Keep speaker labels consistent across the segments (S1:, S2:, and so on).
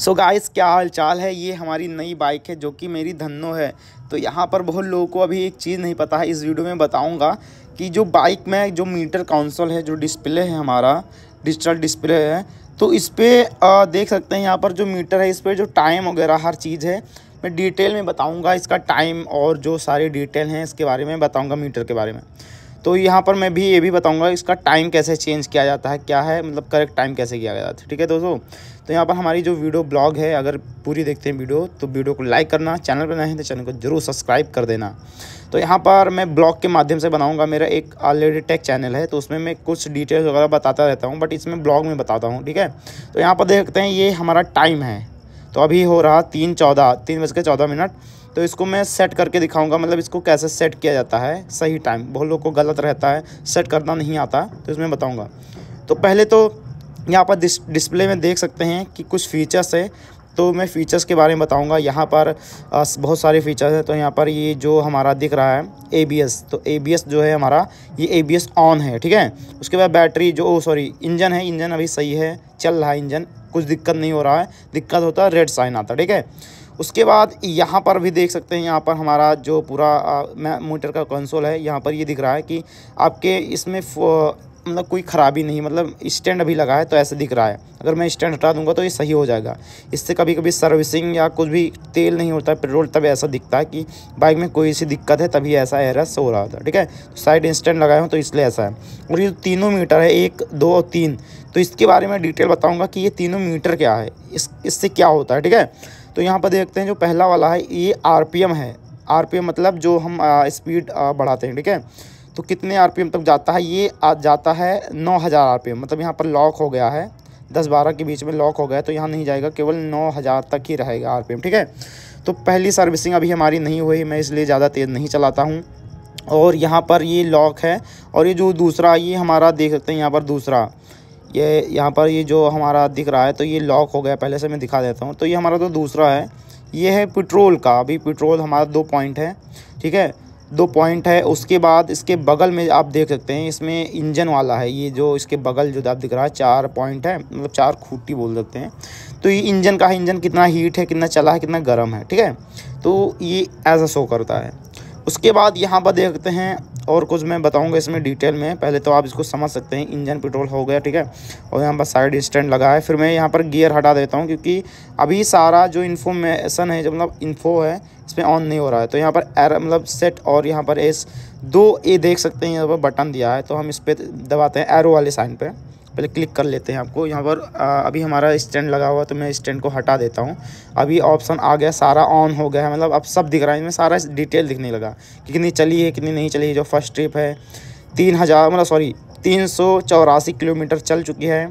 S1: सो so guys क्या हाल चाल है ये हमारी नई बाइक है जो कि मेरी धन्नो है तो यहाँ पर बहुत लोगों को अभी एक चीज़ नहीं पता है इस वीडियो में बताऊँगा कि जो बाइक में जो मीटर काउंसल है जो डिस्प्ले है हमारा डिजिटल डिस्प्ले है तो इस पर देख सकते हैं यहाँ पर जो मीटर है इस पर जो टाइम वगैरह हर चीज़ है मैं डिटेल में बताऊँगा इसका टाइम और जो सारे डिटेल हैं इसके बारे में बताऊँगा मीटर के बारे में तो यहाँ पर मैं भी ये भी बताऊँगा इसका टाइम कैसे चेंज किया जाता है क्या है मतलब करेक्ट टाइम कैसे किया जाता है ठीक है दोस्तों तो यहाँ पर हमारी जो वीडियो ब्लॉग है अगर पूरी देखते हैं वीडियो तो वीडियो को लाइक करना चैनल पर नए हैं तो चैनल को जरूर सब्सक्राइब कर देना तो यहाँ पर मैं ब्लॉग के माध्यम से बनाऊँगा मेरा एक ऑलरेडी टेक चैनल है तो उसमें मैं कुछ डिटेल्स वगैरह बताता रहता हूँ बट इसमें ब्लॉग में बताता हूँ ठीक है तो यहाँ पर देखते हैं ये हमारा टाइम है तो अभी हो रहा तीन चौदह तीन बज के चौदह मिनट तो इसको मैं सेट करके दिखाऊंगा मतलब इसको कैसे सेट किया जाता है सही टाइम बहुत लोग को गलत रहता है सेट करना नहीं आता तो इसमें बताऊँगा तो पहले तो यहाँ पर डिस्प्ले में देख सकते हैं कि कुछ फीचर्स है तो मैं फ़ीचर्स के बारे में बताऊंगा यहाँ पर बहुत सारे फीचर्स हैं तो यहाँ पर ये जो हमारा दिख रहा है एबीएस तो एबीएस जो है हमारा ये एबीएस ऑन है ठीक है उसके बाद बैटरी जो सॉरी इंजन है इंजन अभी सही है चल रहा है इंजन कुछ दिक्कत नहीं हो रहा है दिक्कत होता है रेड साइन आता ठीक है उसके बाद यहाँ पर भी देख सकते हैं यहाँ पर हमारा जो पूरा मोटर का कंसोल है यहाँ पर ये यह दिख रहा है कि आपके इसमें मतलब कोई ख़राबी नहीं मतलब स्टैंड अभी लगा है तो ऐसे दिख रहा है अगर मैं स्टैंड हटा दूंगा तो ये सही हो जाएगा इससे कभी कभी सर्विसिंग या कुछ भी तेल नहीं होता है पेट्रोल तब ऐसा दिखता है कि बाइक में कोई सी दिक्कत है तभी ऐसा एरस हो रहा था ठीक है तो साइड स्टैंड लगाए हूँ तो इसलिए ऐसा है और ये तीनों मीटर है एक दो और तीन तो इसके बारे में डिटेल बताऊँगा कि ये तीनों मीटर क्या है इस इससे क्या होता है ठीक है तो यहाँ पर देखते हैं जो पहला वाला है ये आर है आर मतलब जो हम स्पीड बढ़ाते हैं ठीक है तो कितने आर तक जाता है ये आ जाता है नौ हज़ार आर मतलब यहाँ पर लॉक हो गया है दस बारह के बीच में लॉक हो गया तो यहाँ नहीं जाएगा केवल नौ हज़ार तक ही रहेगा आर ठीक है तो पहली सर्विसिंग अभी हमारी नहीं हुई मैं इसलिए ज़्यादा तेज़ नहीं चलाता हूँ और यहाँ पर ये लॉक है और ये जो दूसरा ये हमारा देख सकते हैं यहाँ पर दूसरा ये यहाँ पर ये जो हमारा दिख रहा है तो ये लॉक हो गया पहले से मैं दिखा देता हूँ तो ये हमारा जो तो दूसरा है ये है पेट्रोल का अभी पेट्रोल हमारा दो पॉइंट है ठीक है दो पॉइंट है उसके बाद इसके बगल में आप देख सकते हैं इसमें इंजन वाला है ये जो इसके बगल जो आप दिख रहा है चार पॉइंट है मतलब चार खूटी बोल सकते हैं तो ये इंजन का है इंजन कितना हीट है कितना चला है कितना गर्म है ठीक है तो ये ऐसा शो करता है उसके बाद यहाँ पर देखते हैं और कुछ मैं बताऊँगा इसमें डिटेल में पहले तो आप इसको समझ सकते हैं इंजन पेट्रोल हो गया ठीक है और यहाँ पर साइड स्टैंड लगा है फिर मैं यहाँ पर गियर हटा देता हूँ क्योंकि अभी सारा जो इन्फॉर्मेशन है जो मतलब इन्फो है इसमें ऑन नहीं हो रहा है तो यहाँ पर एर मतलब सेट और यहाँ पर एस दो ए देख सकते हैं यहाँ पर बटन दिया है तो हम इस पर दबाते हैं एरो वाले साइन पर पहले क्लिक कर लेते हैं आपको यहाँ पर अभी हमारा स्टैंड लगा हुआ है तो मैं स्टैंड को हटा देता हूँ अभी ऑप्शन आ गया सारा ऑन हो गया है मतलब अब सब दिख रहा है इसमें सारा डिटेल दिखने लगा कि कितनी चली है कितनी नहीं चली है जो फर्स्ट ट्रिप है तीन हज़ार मतलब सॉरी तीन सौ चौरासी किलोमीटर चल चुकी है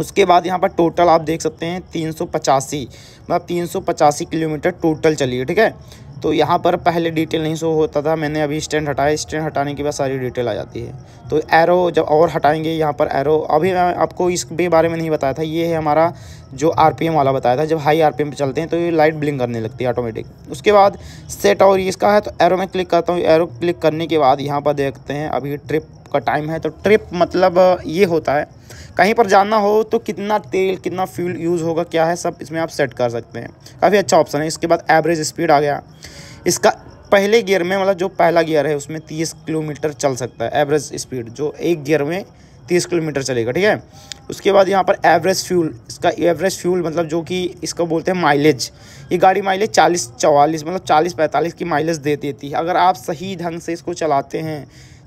S1: उसके बाद यहाँ पर टोटल आप देख सकते हैं तीन सौ पचासी मतलब तीन सौ पचासी किलोमीटर टोटल चली है ठीक है तो यहाँ पर पहले डिटेल नहीं शो होता था मैंने अभी स्टैंड हटाया स्टैंड हटाने के बाद सारी डिटेल आ जाती है तो एरो जब और हटाएंगे यहाँ पर एरो अभी मैं आपको इसके बारे में नहीं बताया था ये है हमारा जो आरपीएम वाला बताया था जब हाई आरपीएम पे चलते हैं तो ये लाइट ब्लिंक करने लगती है ऑटोमेटिक उसके बाद सेट और इसका है तो एरो में क्लिक करता हूँ एरो क्लिक करने के बाद यहाँ पर देखते हैं अभी ट्रिप आपका टाइम है तो ट्रिप मतलब ये होता है कहीं पर जाना हो तो कितना तेल कितना फ्यूल यूज़ होगा क्या है सब इसमें आप सेट कर सकते हैं काफ़ी अच्छा ऑप्शन है इसके बाद एवरेज स्पीड आ गया इसका पहले गियर में मतलब जो पहला गियर है उसमें तीस किलोमीटर चल सकता है एवरेज स्पीड जो एक गियर में तीस किलोमीटर चलेगा ठीक है उसके बाद यहाँ पर एवरेज फ्यूल इसका एवरेज फ्यूल मतलब जो कि इसको बोलते हैं माइलेज ये गाड़ी माइलेज चालीस चवालीस मतलब चालीस पैंतालीस की माइलेज दे देती है अगर आप सही ढंग से इसको चलाते हैं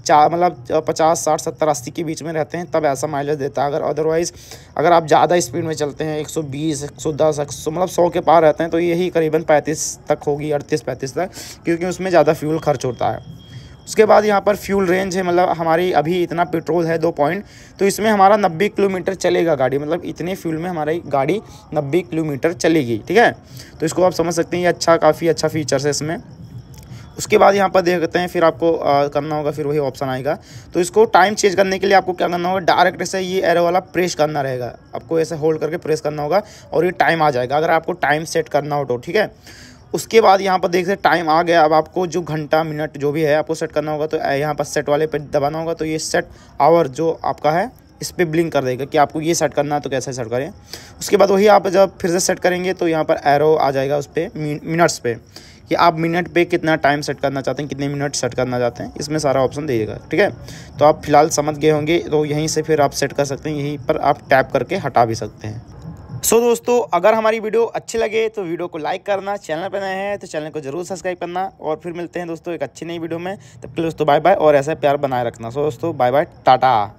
S1: चार मतलब पचास साठ सत्तर अस्सी के बीच में रहते हैं तब ऐसा माइलेज देता है अगर अदरवाइज़ अगर आप ज़्यादा स्पीड में चलते हैं दस एक सौ मतलब सौ के पार रहते हैं तो यही करीबन पैंतीस तक होगी अड़तीस पैंतीस तक क्योंकि उसमें ज़्यादा फ्यूल खर्च होता है उसके बाद यहाँ पर फ्यूल रेंज है मतलब हमारी अभी इतना पेट्रोल है दो पॉइंट तो इसमें हमारा नब्बे किलोमीटर चलेगा गाड़ी मतलब इतने फ्यूल में हमारी गाड़ी नब्बे किलोमीटर चलेगी ठीक है तो इसको आप समझ सकते हैं ये अच्छा काफ़ी अच्छा फीचर्स है इसमें उसके बाद यहाँ पर देखते हैं फिर आपको आ, करना होगा फिर वही ऑप्शन आएगा तो इसको टाइम चेंज करने के लिए आपको क्या करना होगा डायरेक्ट ऐसे ये एरो वाला प्रेस करना रहेगा आपको ऐसे होल्ड करके प्रेस करना होगा और ये टाइम आ जाएगा अगर आपको टाइम सेट करना हो तो ठीक है उसके बाद यहाँ पर देखते टाइम आ गया अब आपको जो घंटा मिनट जो भी है आपको सेट करना होगा तो यहाँ पर सेट वाले पे दबाना होगा तो ये सेट आवर जो आपका है इस पर ब्लिंक कर देगा कि आपको ये सेट करना है तो कैसे सेट करें उसके बाद वही आप जब फिर से सेट करेंगे तो यहाँ पर एरो आ जाएगा उस पर मिनट्स पे कि आप मिनट पे कितना टाइम सेट करना चाहते हैं कितने मिनट सेट करना चाहते हैं इसमें सारा ऑप्शन दिएगा ठीक है तो आप फिलहाल समझ गए होंगे तो यहीं से फिर आप सेट कर सकते हैं यहीं पर आप टैप करके हटा भी सकते हैं सो so, दोस्तों अगर हमारी वीडियो अच्छी लगे तो वीडियो को लाइक करना चैनल पर नए हैं तो चैनल को जरूर सब्सक्राइब करना और फिर मिलते हैं दोस्तों एक अच्छी नई वीडियो में तब के दोस्तों बाय बाय और ऐसा प्यार बनाए रखना सो so, दोस्तों बाय बाय टाटा